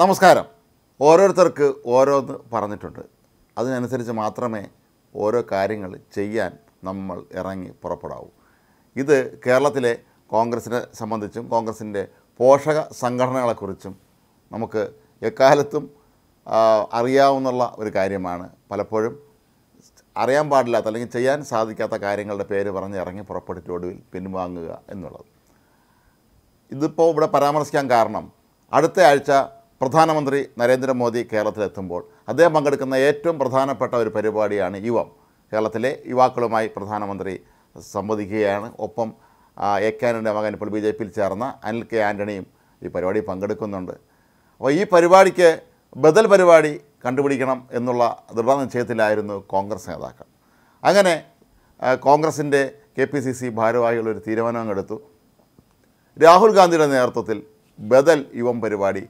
നമസ്കാരം ഓരോരുത്തർക്ക് ഓരോന്ന് പറഞ്ഞിട്ടുണ്ട് അതിനനുസരിച്ച് മാത്രമേ ഓരോ കാര്യങ്ങൾ ചെയ്യാൻ നമ്മൾ ഇറങ്ങി പുറപ്പെടാവൂ ഇത് കേരളത്തിലെ കോൺഗ്രസിനെ സംബന്ധിച്ചും കോൺഗ്രസിൻ്റെ പോഷക സംഘടനകളെക്കുറിച്ചും നമുക്ക് എക്കാലത്തും അറിയാവുന്നുള്ള ഒരു കാര്യമാണ് പലപ്പോഴും അറിയാൻ പാടില്ലാത്ത അല്ലെങ്കിൽ ചെയ്യാൻ സാധിക്കാത്ത കാര്യങ്ങളുടെ പേര് പറഞ്ഞ് ഇറങ്ങി പുറപ്പെട്ടിട്ട് ഒടുവിൽ പിൻവാങ്ങുക എന്നുള്ളത് ഇതിപ്പോൾ ഇവിടെ പരാമർശിക്കാൻ കാരണം അടുത്ത ആഴ്ച പ്രധാനമന്ത്രി നരേന്ദ്രമോദി കേരളത്തിലെത്തുമ്പോൾ അദ്ദേഹം പങ്കെടുക്കുന്ന ഏറ്റവും പ്രധാനപ്പെട്ട ഒരു പരിപാടിയാണ് യുവം കേരളത്തിലെ യുവാക്കളുമായി പ്രധാനമന്ത്രി സംവദിക്കുകയാണ് ഒപ്പം എ കാനൻ്റെ മകൻ ഇപ്പോൾ ബി ജെ പിയിൽ ചേർന്ന അനിൽ കെ ആൻ്റണിയും ഈ പരിപാടി പങ്കെടുക്കുന്നുണ്ട് അപ്പോൾ ഈ പരിപാടിക്ക് ബദൽ പരിപാടി കണ്ടുപിടിക്കണം എന്നുള്ള ദൃഢനിശ്ചയത്തിലായിരുന്നു കോൺഗ്രസ് നേതാക്കൾ അങ്ങനെ കോൺഗ്രസിൻ്റെ കെ പി സി സി ഭാരവാഹികളൊരു തീരുമാനം എടുത്തു രാഹുൽ ഗാന്ധിയുടെ നേതൃത്വത്തിൽ ബദൽ യുവം പരിപാടി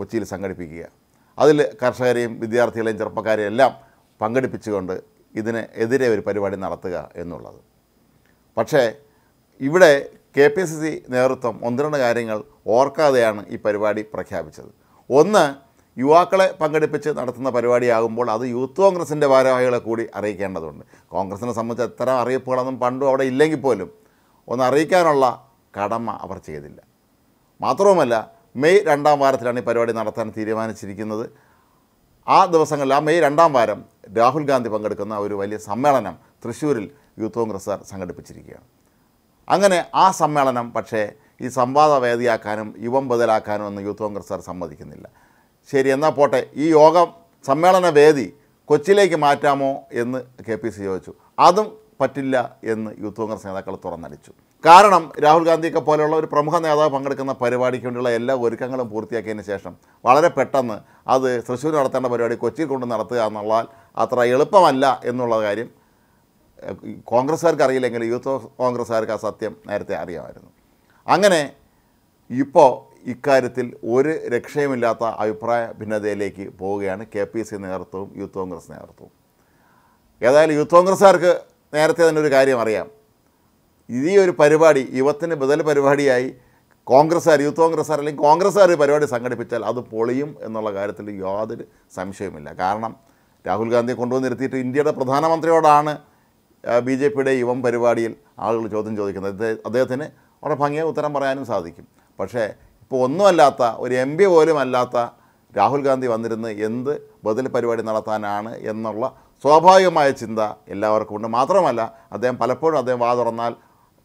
കൊച്ചിയിൽ സംഘടിപ്പിക്കുക അതിൽ കർഷകരെയും വിദ്യാർത്ഥികളെയും ചെറുപ്പക്കാരെയും എല്ലാം പങ്കെടുപ്പിച്ചുകൊണ്ട് ഇതിനെതിരെ ഒരു പരിപാടി നടത്തുക എന്നുള്ളത് പക്ഷേ ഇവിടെ കെ പി സി സി നേതൃത്വം ഒന്ന് രണ്ട് കാര്യങ്ങൾ ഓർക്കാതെയാണ് ഈ പരിപാടി പ്രഖ്യാപിച്ചത് ഒന്ന് യുവാക്കളെ പങ്കെടുപ്പിച്ച് നടത്തുന്ന പരിപാടിയാകുമ്പോൾ അത് യൂത്ത് കോൺഗ്രസിൻ്റെ ഭാരവാഹികളെ കൂടി അറിയിക്കേണ്ടതുണ്ട് കോൺഗ്രസിനെ സംബന്ധിച്ച് എത്ര അറിയിപ്പുകളൊന്നും പണ്ടും അവിടെ ഇല്ലെങ്കിൽ പോലും ഒന്ന് അറിയിക്കാനുള്ള കടമ അവർ ചെയ്തില്ല മാത്രവുമല്ല മെയ് രണ്ടാം വാരത്തിലാണ് ഈ പരിപാടി നടത്താൻ തീരുമാനിച്ചിരിക്കുന്നത് ആ ദിവസങ്ങളിൽ ആ മെയ് രണ്ടാം വാരം രാഹുൽ ഗാന്ധി പങ്കെടുക്കുന്ന ഒരു വലിയ സമ്മേളനം തൃശ്ശൂരിൽ യൂത്ത് കോൺഗ്രസ്സുകാർ സംഘടിപ്പിച്ചിരിക്കുകയാണ് അങ്ങനെ ആ സമ്മേളനം പക്ഷേ ഈ സംവാദ വേദിയാക്കാനും യുവം ബദലാക്കാനും ഒന്നും യൂത്ത് കോൺഗ്രസ്സുകാർ സമ്മതിക്കുന്നില്ല ശരി എന്നാൽ പോട്ടെ ഈ യോഗം സമ്മേളന വേദി കൊച്ചിയിലേക്ക് മാറ്റാമോ എന്ന് കെ പി സി ചോദിച്ചു അതും പറ്റില്ല എന്ന് യൂത്ത് കോൺഗ്രസ് നേതാക്കൾ തുറന്നടിച്ചു കാരണം രാഹുൽ ഗാന്ധിയൊക്കെ പോലെയുള്ള ഒരു പ്രമുഖ നേതാവ് പങ്കെടുക്കുന്ന പരിപാടിക്ക് വേണ്ടിയുള്ള എല്ലാ ഒരുക്കങ്ങളും പൂർത്തിയാക്കിയതിന് ശേഷം വളരെ പെട്ടെന്ന് അത് തൃശ്ശൂർ നടത്തേണ്ട പരിപാടി കൊച്ചിയിൽ കൊണ്ട് നടത്തുക എന്നുള്ളാൽ അത്ര എളുപ്പമല്ല എന്നുള്ള കാര്യം കോൺഗ്രസ്സുകാർക്ക് അറിയില്ലെങ്കിൽ യൂത്ത് കോൺഗ്രസ്സുകാർക്ക് ആ സത്യം നേരത്തെ അറിയാമായിരുന്നു അങ്ങനെ ഇപ്പോൾ ഇക്കാര്യത്തിൽ ഒരു രക്ഷയുമില്ലാത്ത അഭിപ്രായ ഭിന്നതയിലേക്ക് പോവുകയാണ് കെ പി സി നേതൃത്വവും യൂത്ത് കോൺഗ്രസ് നേതൃത്വവും ഏതായാലും യൂത്ത് കോൺഗ്രസ്സുകാർക്ക് നേരത്തെ തന്നെ ഒരു കാര്യം അറിയാം ഈ ഒരു പരിപാടി യുവത്തിന് ബദൽ പരിപാടിയായി കോൺഗ്രസ്സുകാർ യൂത്ത് കോൺഗ്രസ്സുകാർ അല്ലെങ്കിൽ കോൺഗ്രസ്സുകാർ പരിപാടി സംഘടിപ്പിച്ചാൽ അത് പൊളിയും എന്നുള്ള കാര്യത്തിൽ യാതൊരു സംശയവുമില്ല കാരണം രാഹുൽ ഗാന്ധിയെ കൊണ്ടുവന്നിരുത്തിയിട്ട് ഇന്ത്യയുടെ പ്രധാനമന്ത്രിയോടാണ് ബി ജെ പിയുടെ യുവം പരിപാടിയിൽ ആളുകൾ ചോദ്യം ചോദിക്കുന്നത് അദ്ദേഹത്തിന് വളരെ ഭംഗിയായി ഉത്തരം പറയാനും സാധിക്കും പക്ഷേ ഇപ്പോൾ ഒന്നുമല്ലാത്ത ഒരു എം പി പോലും അല്ലാത്ത രാഹുൽ ഗാന്ധി വന്നിരുന്ന് എന്ത് ബദൽ പരിപാടി നടത്താനാണ് എന്നുള്ള സ്വാഭാവികമായ ചിന്ത എല്ലാവർക്കും ഉണ്ട് മാത്രമല്ല അദ്ദേഹം പലപ്പോഴും അദ്ദേഹം വാ തുറന്നാൽ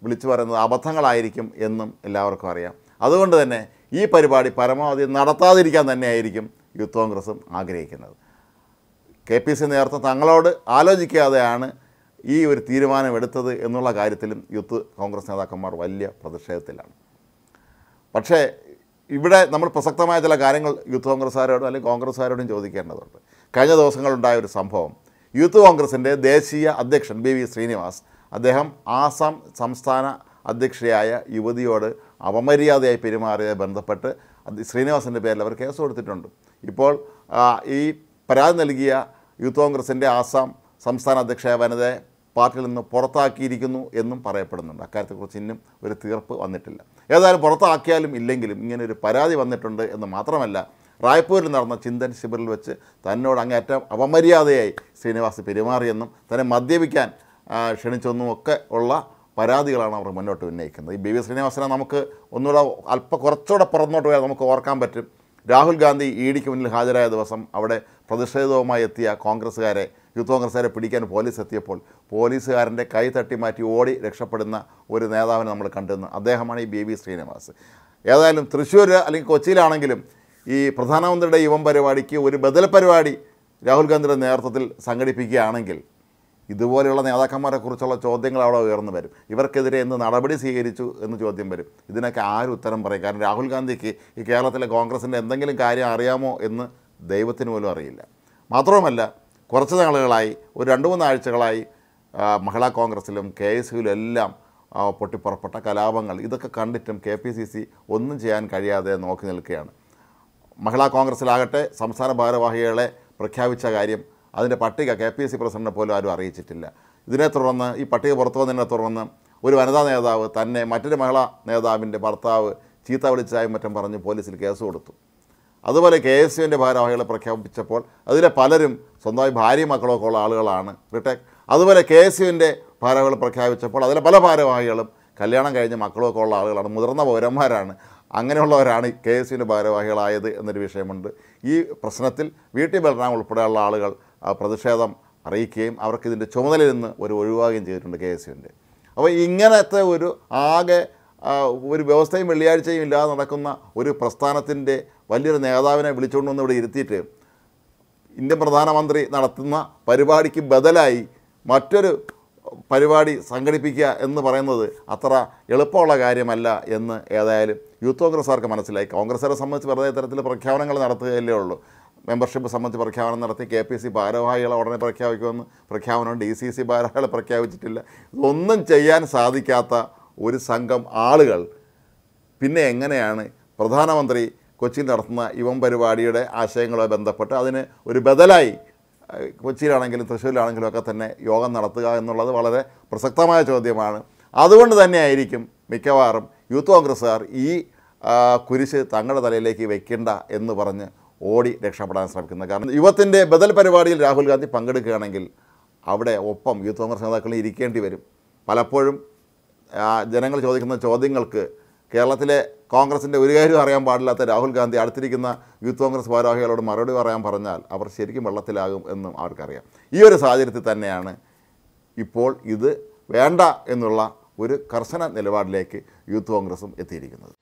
വിളിച്ചു പറയുന്നത് അബദ്ധങ്ങളായിരിക്കും എന്നും എല്ലാവർക്കും അറിയാം അതുകൊണ്ട് തന്നെ ഈ പരിപാടി പരമാവധി നടത്താതിരിക്കാൻ തന്നെയായിരിക്കും യൂത്ത് കോൺഗ്രസും ആഗ്രഹിക്കുന്നത് കെ പി സി നേതൃത്വം തങ്ങളോട് ആലോചിക്കാതെയാണ് ഈ ഒരു എടുത്തത് എന്നുള്ള കാര്യത്തിലും യൂത്ത് കോൺഗ്രസ് നേതാക്കന്മാർ വലിയ പ്രതിഷേധത്തിലാണ് പക്ഷേ ഇവിടെ നമ്മൾ പ്രസക്തമായ ചില കാര്യങ്ങൾ യൂത്ത് കോൺഗ്രസ്സുകാരോടും അല്ലെങ്കിൽ കോൺഗ്രസ്സുകാരോടും ചോദിക്കേണ്ടതുണ്ട് കഴിഞ്ഞ ദിവസങ്ങളുണ്ടായ ഒരു സംഭവം യൂത്ത് കോൺഗ്രസിൻ്റെ ദേശീയ അധ്യക്ഷൻ ബി വി ശ്രീനിവാസ് അദ്ദേഹം ആസാം സംസ്ഥാന അധ്യക്ഷയായ യുവതിയോട് അപമര്യാദയായി പെരുമാറിയത് ബന്ധപ്പെട്ട് ശ്രീനിവാസിൻ്റെ പേരിൽ അവർ കേസ് കൊടുത്തിട്ടുണ്ട് ഇപ്പോൾ ഈ പരാതി നൽകിയ യൂത്ത് കോൺഗ്രസിൻ്റെ ആസാം സംസ്ഥാന അധ്യക്ഷയായ വനിതയെ പാർട്ടിയിൽ നിന്ന് പുറത്താക്കിയിരിക്കുന്നു എന്നും പറയപ്പെടുന്നുണ്ട് അക്കാര്യത്തെക്കുറിച്ച് ഇന്നും ഒരു തീർപ്പ് വന്നിട്ടില്ല ഏതായാലും പുറത്താക്കിയാലും ഇല്ലെങ്കിലും ഇങ്ങനെ ഒരു പരാതി വന്നിട്ടുണ്ട് എന്ന് മാത്രമല്ല റായ്പൂരിൽ നടന്ന ചിന്തൻ ശിബിറിൽ വെച്ച് തന്നോട് അങ്ങേറ്റം അപമര്യാദയായി ശ്രീനിവാസ് പെരുമാറിയെന്നും തന്നെ മദ്യപിക്കാൻ ക്ഷണിച്ചൊന്നും ഒക്കെ ഉള്ള പരാതികളാണ് അവർ മുന്നോട്ട് ഉന്നയിക്കുന്നത് ഈ ബി വി ശ്രീനിവാസനെ നമുക്ക് ഒന്നുകൂടെ അല്പ കുറച്ചുകൂടെ പുറന്നോട്ട് പോയാൽ നമുക്ക് ഓർക്കാൻ പറ്റും രാഹുൽ ഗാന്ധി ഇ ഡിക്ക് മുന്നിൽ ഹാജരായ ദിവസം അവിടെ പ്രതിഷേധവുമായി എത്തിയ കോൺഗ്രസ്സുകാരെ യൂത്ത് കോൺഗ്രസ്സുകാരെ പിടിക്കാൻ പോലീസ് എത്തിയപ്പോൾ പോലീസുകാരൻ്റെ കൈ തട്ടി മാറ്റി ഓടി രക്ഷപ്പെടുന്ന ഒരു നേതാവിനെ നമ്മൾ കണ്ടിരുന്നു അദ്ദേഹമാണ് ഈ ബി വി ശ്രീനിവാസ് ഏതായാലും തൃശ്ശൂർ അല്ലെങ്കിൽ കൊച്ചിയിലാണെങ്കിലും ഈ പ്രധാനമന്ത്രിയുടെ യുവം പരിപാടിക്ക് ഒരു ബദൽ പരിപാടി രാഹുൽ ഗാന്ധിയുടെ നേതൃത്വത്തിൽ സംഘടിപ്പിക്കുകയാണെങ്കിൽ ഇതുപോലെയുള്ള നേതാക്കന്മാരെക്കുറിച്ചുള്ള ചോദ്യങ്ങൾ അവിടെ ഉയർന്നു വരും ഇവർക്കെതിരെ എന്ത് നടപടി സ്വീകരിച്ചു എന്ന് ചോദ്യം വരും ഇതിനൊക്കെ ആരും ഉത്തരം പറയും കാരണം രാഹുൽ ഗാന്ധിക്ക് ഈ കേരളത്തിലെ കോൺഗ്രസിൻ്റെ എന്തെങ്കിലും കാര്യം അറിയാമോ എന്ന് ദൈവത്തിന് പോലും അറിയില്ല മാത്രവുമല്ല കുറച്ച് നാളുകളായി ഒരു രണ്ട് മൂന്നാഴ്ചകളായി മഹിളാ കോൺഗ്രസ്സിലും കെ എസ് യുയിലും എല്ലാം പൊട്ടിപ്പുറപ്പെട്ട കലാപങ്ങൾ ഇതൊക്കെ കണ്ടിട്ടും കെ പി സി സി ഒന്നും ചെയ്യാൻ കഴിയാതെ നോക്കി നിൽക്കുകയാണ് മഹിളാ കോൺഗ്രസ്സിലാകട്ടെ സംസ്ഥാന ഭാരവാഹികളെ പ്രഖ്യാപിച്ച കാര്യം അതിൻ്റെ പട്ടിക കെ പി എസ് സി പ്രസിഡന്റിനെ പോലും ആരും അറിയിച്ചിട്ടില്ല ഇതിനെ തുടർന്ന് ഈ പട്ടിക പുറത്തു വന്നതിനെ തുടർന്ന് ഒരു വനിതാ നേതാവ് തന്നെ മറ്റൊരു മഹിളാ നേതാവിൻ്റെ ഭർത്താവ് ചീത്ത വിളിച്ചായും മറ്റും പറഞ്ഞ് പോലീസിൽ കേസ് കൊടുത്തു അതുപോലെ കെ എസ് യുവിൻ്റെ ഭാരവാഹികൾ പ്രഖ്യാപിച്ചപ്പോൾ അതിലെ പലരും സ്വന്തമായി ഭാര്യയും മക്കളൊക്കെ ഉള്ള ആളുകളാണ് റിട്ടേ അതുപോലെ കെ എസ് യുവിൻ്റെ ഭാരവാഹികൾ പ്രഖ്യാപിച്ചപ്പോൾ അതിലെ പല ഭാരവാഹികളും കല്യാണം കഴിഞ്ഞ മക്കളൊക്കെ ഉള്ള ആളുകളാണ് മുതിർന്ന പൗരന്മാരാണ് അങ്ങനെയുള്ളവരാണ് കെ എസ് യുവിൻ്റെ ഭാരവാഹികളായത് എന്നൊരു വിഷയമുണ്ട് ഈ പ്രശ്നത്തിൽ വീട്ടിൽ ബലറാം ഉൾപ്പെടെയുള്ള ആളുകൾ പ്രതിഷേധം അറിയിക്കുകയും ഇതിൻ്റെ ചുമതലയിൽ നിന്ന് ഒരു ഒഴിവാകുകയും ചെയ്തിട്ടുണ്ട് കെ എസ് യുവിൻ്റെ അപ്പോൾ ഇങ്ങനത്തെ ഒരു ആകെ ഒരു വ്യവസ്ഥയും വെള്ളിയാഴ്ചയും ഇല്ലാതെ നടക്കുന്ന ഒരു പ്രസ്ഥാനത്തിൻ്റെ വലിയൊരു നേതാവിനെ വിളിച്ചുകൊണ്ട് വന്ന് ഇവിടെ ഇരുത്തിയിട്ട് ഇന്ത്യൻ പ്രധാനമന്ത്രി നടത്തുന്ന പരിപാടിക്ക് ബദലായി മറ്റൊരു പരിപാടി സംഘടിപ്പിക്കുക എന്ന് പറയുന്നത് അത്ര എളുപ്പമുള്ള കാര്യമല്ല എന്ന് ഏതായാലും യൂത്ത് കോൺഗ്രസ്സുകാർക്ക് മനസ്സിലായി കോൺഗ്രസ്സുകാരെ സംബന്ധിച്ച് വെറുതെ തരത്തിൽ പ്രഖ്യാപനങ്ങൾ നടത്തുകയല്ലേ ഉള്ളൂ മെമ്പർഷിപ്പ് സംബന്ധിച്ച് പ്രഖ്യാപനം നടത്തി കെ പി സി ഭാരവാഹികളെ ഉടനെ പ്രഖ്യാപിക്കുമെന്ന് പ്രഖ്യാപനം ഡി സി സി ഭാരവാഹികളെ പ്രഖ്യാപിച്ചിട്ടില്ല ഇതൊന്നും ചെയ്യാൻ സാധിക്കാത്ത ഒരു സംഘം ആളുകൾ പിന്നെ എങ്ങനെയാണ് പ്രധാനമന്ത്രി കൊച്ചിയിൽ നടത്തുന്ന യുവം പരിപാടിയുടെ ആശയങ്ങളെ ബന്ധപ്പെട്ട് അതിന് ഒരു ബദലായി കൊച്ചിയിലാണെങ്കിലും തൃശ്ശൂരിലാണെങ്കിലും ഒക്കെ തന്നെ യോഗം നടത്തുക എന്നുള്ളത് വളരെ പ്രസക്തമായ ചോദ്യമാണ് അതുകൊണ്ട് തന്നെയായിരിക്കും മിക്കവാറും യൂത്ത് കോൺഗ്രസ്സുകാർ ഈ കുരിശ് തങ്ങളുടെ തലയിലേക്ക് വെക്കേണ്ട എന്ന് പറഞ്ഞ് ഓടി രക്ഷപ്പെടാൻ ശ്രമിക്കുന്നത് കാരണം യുവത്തിൻ്റെ ബദൽ പരിപാടിയിൽ രാഹുൽ ഗാന്ധി പങ്കെടുക്കുകയാണെങ്കിൽ അവിടെ ഒപ്പം യൂത്ത് കോൺഗ്രസ് നേതാക്കളും ഇരിക്കേണ്ടി വരും പലപ്പോഴും ജനങ്ങൾ ചോദിക്കുന്ന ചോദ്യങ്ങൾക്ക് കേരളത്തിലെ കോൺഗ്രസിൻ്റെ ഒരു കാര്യം അറിയാൻ പാടില്ലാത്ത രാഹുൽ ഗാന്ധി അടുത്തിരിക്കുന്ന യൂത്ത് കോൺഗ്രസ് ഭാരവാഹികളോട് മറുപടി പറയാൻ പറഞ്ഞാൽ അവർ ശരിക്കും വെള്ളത്തിലാകും എന്നും അവർക്കറിയാം ഈ ഒരു സാഹചര്യത്തിൽ തന്നെയാണ് ഇപ്പോൾ ഇത് വേണ്ട എന്നുള്ള ഒരു കർശന നിലപാടിലേക്ക് യൂത്ത് കോൺഗ്രസും എത്തിയിരിക്കുന്നത്